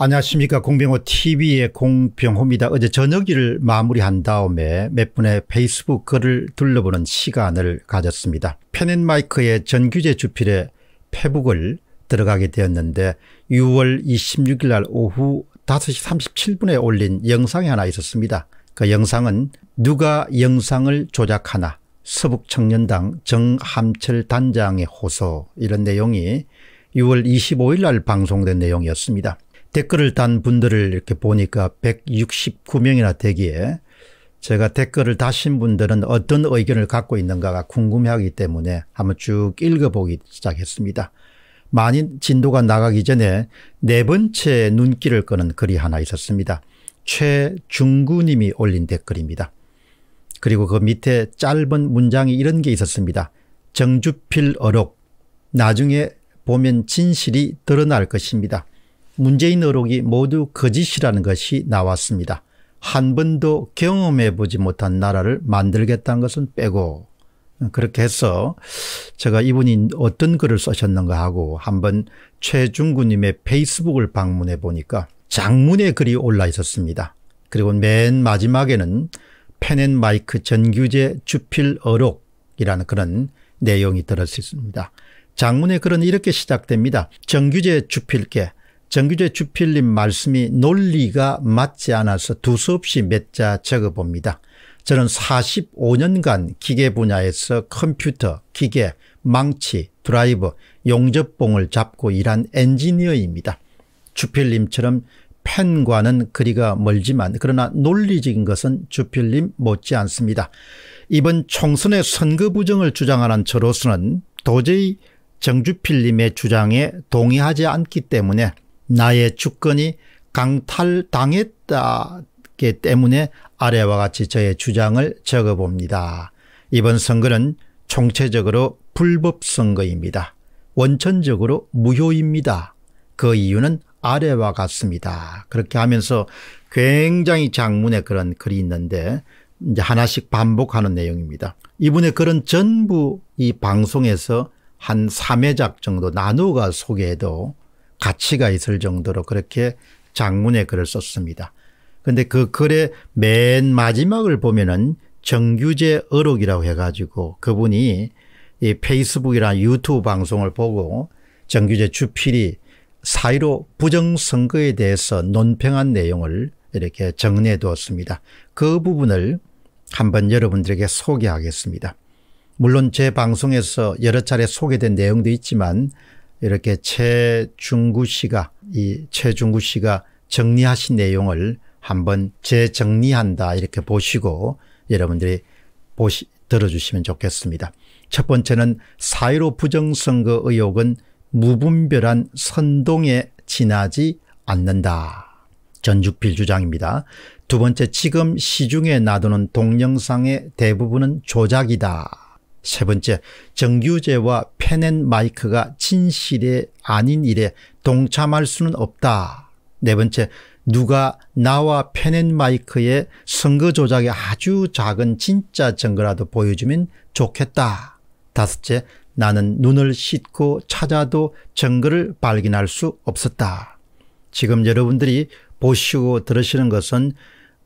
안녕하십니까. 공병호 TV의 공병호입니다. 어제 저녁일을 마무리한 다음에 몇 분의 페이스북 글을 둘러보는 시간을 가졌습니다. 페넷마이크의 전규제 주필의 페북을 들어가게 되었는데 6월 26일 날 오후 5시 37분에 올린 영상이 하나 있었습니다. 그 영상은 누가 영상을 조작하나 서북청년당 정함철 단장의 호소 이런 내용이 6월 25일 날 방송된 내용이었습니다. 댓글을 단 분들을 이렇게 보니까 169명이나 되기에 제가 댓글을 다신 분들은 어떤 의견을 갖고 있는가가 궁금해하기 때문에 한번 쭉 읽어보기 시작했습니다. 만인 진도가 나가기 전에 네 번째 눈길을 끄는 글이 하나 있었습니다. 최중구님이 올린 댓글입니다. 그리고 그 밑에 짧은 문장이 이런 게 있었습니다. 정주필 어록 나중에 보면 진실이 드러날 것입니다. 문재인 의혹이 모두 거짓이라는 것이 나왔습니다. 한 번도 경험해보지 못한 나라를 만들겠다는 것은 빼고 그렇게 해서 제가 이분이 어떤 글을 쓰셨는가 하고 한번 최중구님의 페이스북을 방문해 보니까 장문의 글이 올라 있었습니다. 그리고 맨 마지막에는 펜앤마이크 전규제 주필 어록이라는 그런 내용이 들어있습니다. 장문의 글은 이렇게 시작됩니다. 전규제 주필께 정규재 주필님 말씀이 논리가 맞지 않아서 두서없이 몇 자 적어봅니다. 저는 45년간 기계 분야에서 컴퓨터, 기계, 망치, 드라이브, 용접봉을 잡고 일한 엔지니어입니다. 주필님처럼 펜과는 거리가 멀지만 그러나 논리적인 것은 주필님 못지않습니다. 이번 총선의 선거 부정을 주장하는 저로서는 도저히 정주필님의 주장에 동의하지 않기 때문에 나의 주권이 강탈당했다기 때문에 아래와 같이 저의 주장을 적어봅니다. 이번 선거는 총체적으로 불법 선거입니다. 원천적으로 무효입니다. 그 이유는 아래와 같습니다. 그렇게 하면서 굉장히 장문의 그런 글이 있는데 이제 하나씩 반복하는 내용입니다. 이분의 글은 전부 이 방송에서 한 3회작 정도 나누가 소개해도 가치가 있을 정도로 그렇게 장문의 글을 썼습니다. 근데 그 글의 맨 마지막을 보면은 정규재 어록이라고 해가지고 그분이 이 페이스북이나 유튜브 방송을 보고 정규재 주필이 사이로 부정선거에 대해서 논평한 내용을 이렇게 정리해 두었습니다. 그 부분을 한번 여러분들에게 소개하겠습니다. 물론 제 방송에서 여러 차례 소개된 내용도 있지만 이렇게 최중구 씨가 이 최중구 씨가 정리하신 내용을 한번 재정리한다 이렇게 보시고 여러분들이 보시 들어주시면 좋겠습니다. 첫 번째는 사회로 부정선거 의혹은 무분별한 선동에 지나지 않는다. 전주필 주장입니다. 두 번째 지금 시중에 놔두는 동영상의 대부분은 조작이다. 세 번째, 정규제와 펜앤마이크가 진실이 아닌 일에 동참할 수는 없다. 네 번째, 누가 나와 펜앤마이크의 선거 조작의 아주 작은 진짜 증거라도 보여주면 좋겠다. 다섯째, 나는 눈을 씻고 찾아도 증거를 발견할 수 없었다. 지금 여러분들이 보시고 들으시는 것은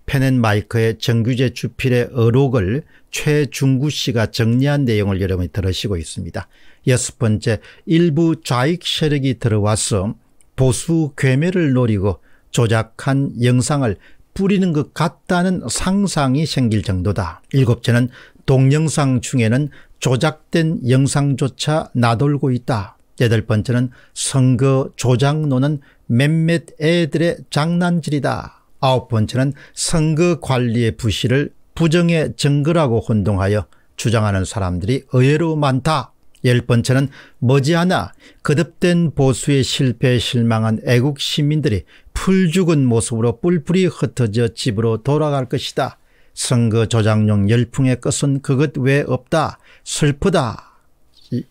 펜앤마이크의 정규제 주필의 어록을 최중구 씨가 정리한 내용을 여러분이 들으시고 있습니다. 여섯 번째 일부 좌익 세력이 들어와서 보수 괴멸을 노리고 조작한 영상을 뿌리는 것 같다는 상상이 생길 정도다. 일곱째는 동영상 중에는 조작된 영상조차 나돌고 있다. 여덟 번째는 선거 조작론은 몇몇 애들의 장난질이다. 아홉 번째는 선거 관리의 부실을 부정의 증거라고 혼동하여 주장하는 사람들이 의외로 많다. 열 번째는 머지않아 거듭된 보수의 실패에 실망한 애국 시민들이 풀죽은 모습으로 뿔뿔이 흩어져 집으로 돌아갈 것이다. 선거 조작용 열풍의 끝은 그것 외에 없다. 슬프다.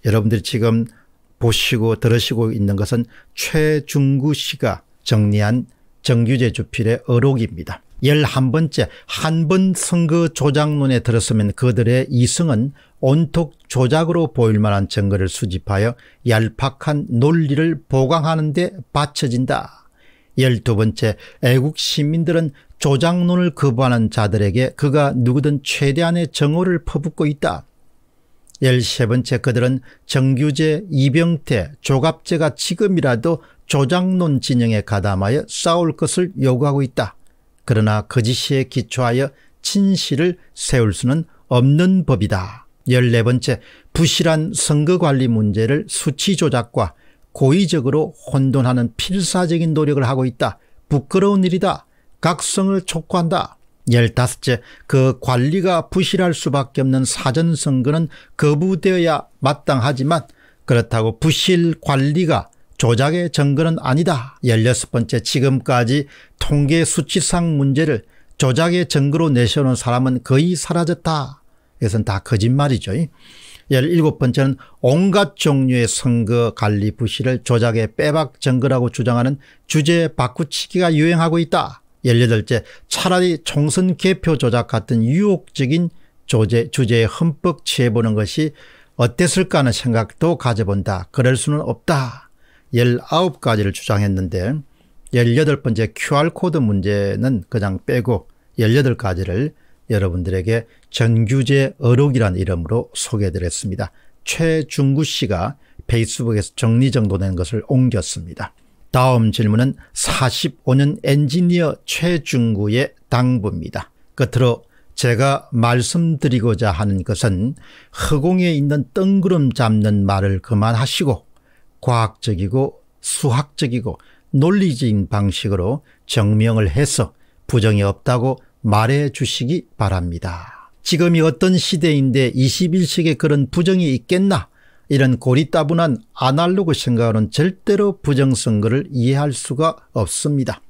여러분들이 지금 보시고 들으시고 있는 것은 최중구 씨가 정리한 정규재 주필의 어록입니다. 11번째 한 번 선거 조작론에 들었으면 그들의 이승은 온톡 조작으로 보일 만한 증거를 수집하여 얄팍한 논리를 보강하는 데 바쳐진다. 12번째 애국 시민들은 조작론을 거부하는 자들에게 그가 누구든 최대한의 정오를 퍼붓고 있다. 13번째 그들은 정규재, 이병태, 조갑재가 지금이라도 조작론 진영에 가담하여 싸울 것을 요구하고 있다. 그러나 거짓시에 기초하여 진실을 세울 수는 없는 법이다. 14번째, 부실한 선거관리 문제를 수치조작과 고의적으로 혼돈하는 필사적인 노력을 하고 있다. 부끄러운 일이다. 각성을 촉구한다. 15째, 그 관리가 부실할 수밖에 없는 사전선거는 거부되어야 마땅하지만 그렇다고 부실 관리가 조작의 증거는 아니다. 16번째 지금까지 통계 수치상 문제를 조작의 증거로 내세우는 사람은 거의 사라졌다. 이것은 다 거짓말이죠. 17번째는 온갖 종류의 선거 관리 부실을 조작의 빼박 증거라고 주장하는 주제 바꾸치기가 유행하고 있다. 18째 차라리 총선 개표 조작 같은 유혹적인 조제, 주제에 흠뻑 취해보는 것이 어땠을까 하는 생각도 가져본다. 그럴 수는 없다. 19가지를 주장했는데 18번째 QR코드 문제는 그냥 빼고 18가지를 여러분들에게 정규제 어록이라는 이름으로 소개해드렸습니다. 최중구 씨가 페이스북에서 정리정돈된 것을 옮겼습니다. 다음 질문은 45년 엔지니어 최중구의 당부입니다. 끝으로 제가 말씀드리고자 하는 것은 허공에 있는 뜬그름 잡는 말을 그만하시고 과학적이고 수학적이고 논리적인 방식으로 증명을 해서 부정이 없다고 말해 주시기 바랍니다. 지금이 어떤 시대인데 21세기에 그런 부정이 있겠나? 이런 고리따분한 아날로그 생각으로는 절대로 부정선거를 이해할 수가 없습니다.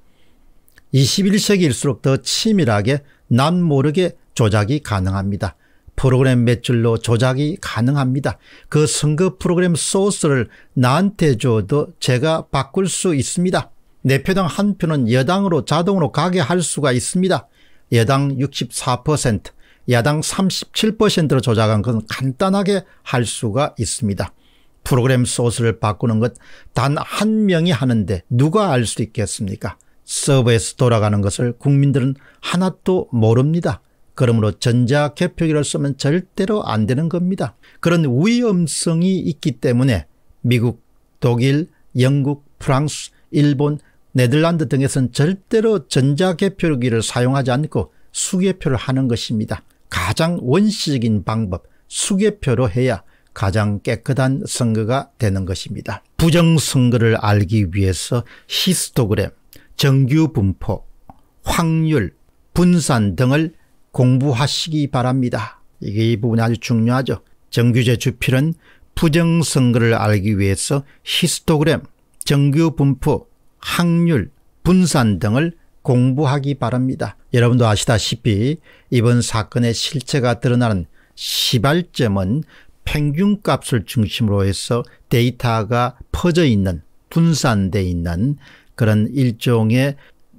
21세기일수록 더 치밀하게 난 모르게 조작이 가능합니다. 프로그램 매출로 조작이 가능합니다. 그 선거 프로그램 소스를 나한테 줘도 제가 바꿀 수 있습니다. 내 표당 한 표는 여당으로 자동으로 가게 할 수가 있습니다. 여당 64%, 야당 37%로 조작한 건 간단하게 할 수가 있습니다. 프로그램 소스를 바꾸는 것 단 한 명이 하는데 누가 알 수 있겠습니까? 서버에서 돌아가는 것을 국민들은 하나도 모릅니다. 그러므로 전자 개표기를 쓰면 절대로 안 되는 겁니다. 그런 위험성이 있기 때문에 미국, 독일, 영국, 프랑스, 일본, 네덜란드 등에서는 절대로 전자 개표기를 사용하지 않고 수개표를 하는 것입니다. 가장 원시적인 방법 수개표로 해야 가장 깨끗한 선거가 되는 것입니다. 부정선거를 알기 위해서 히스토그램, 정규분포, 확률, 분산 등을 공부하시기 바랍니다. 이게 이 부분이 아주 중요하죠. 정규제 주필은 부정선거를 알기 위해서 히스토그램, 정규분포, 확률, 분산 등을 공부하기 바랍니다. 여러분도 아시다시피 이번 사건의 실체가 드러나는 시발점은 평균값을 중심으로 해서 데이터가 퍼져 있는 분산돼 있는 그런 일종의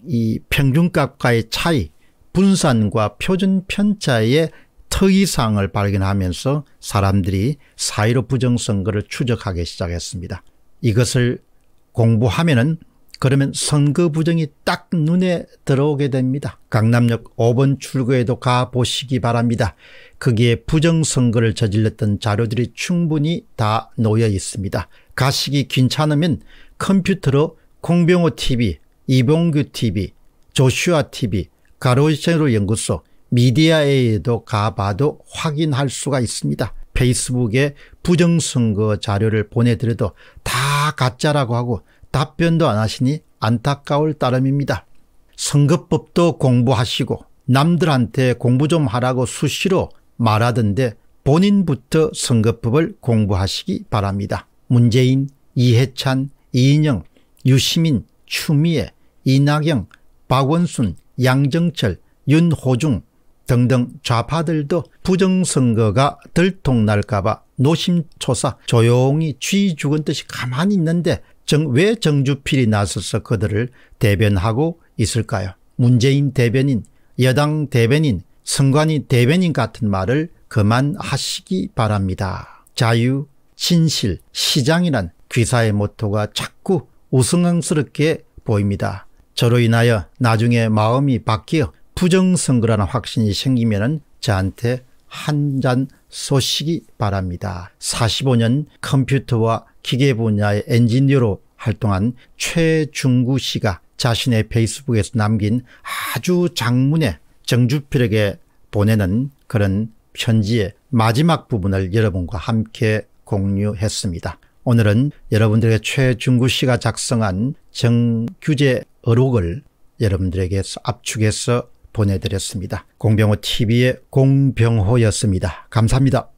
이 평균값과의 차이 분산과 표준 편차의 특이사항을 발견하면서 사람들이 사회로 부정선거를 추적하기 시작했습니다. 이것을 공부하면 은 그러면 선거 부정이 딱 눈에 들어오게 됩니다. 강남역 5번 출구에도 가보시기 바랍니다. 거기에 부정선거를 저질렀던 자료들이 충분히 다 놓여 있습니다. 가시기 괜찮으면 컴퓨터로 공병호 TV, 이봉규 TV, 조슈아 TV, 가로세로 연구소 미디어에도 가봐도 확인할 수가 있습니다. 페이스북에 부정선거 자료를 보내드려도 다 가짜라고 하고 답변도 안 하시니 안타까울 따름입니다. 선거법도 공부하시고 남들한테 공부 좀 하라고 수시로 말하던데 본인부터 선거법을 공부하시기 바랍니다. 문재인, 이해찬, 이인영, 유시민, 추미애, 이낙영, 박원순, 양정철, 윤호중 등등 좌파들도 부정선거가 들통날까봐 노심초사 조용히 쥐 죽은 듯이 가만히 있는데 정, 왜 정주필이 나서서 그들을 대변하고 있을까요? 문재인 대변인, 여당 대변인, 선관위 대변인 같은 말을 그만하시기 바랍니다. 자유, 진실, 시장이란 귀사의 모토가 자꾸 우승왕스럽게 보입니다. 저로 인하여 나중에 마음이 바뀌어 부정선거라는 확신이 생기면 저한테 한잔 쏘시기 바랍니다. 45년 컴퓨터와 기계 분야의 엔지니어로 활동한 최중구 씨가 자신의 페이스북에서 남긴 아주 장문의 정주필에게 보내는 그런 편지의 마지막 부분을 여러분과 함께 공유했습니다. 오늘은 여러분들의 최중구 씨가 작성한 정규제 어록을 여러분들에게 압축해서 보내드렸습니다. 공병호 TV의 공병호였습니다. 감사합니다.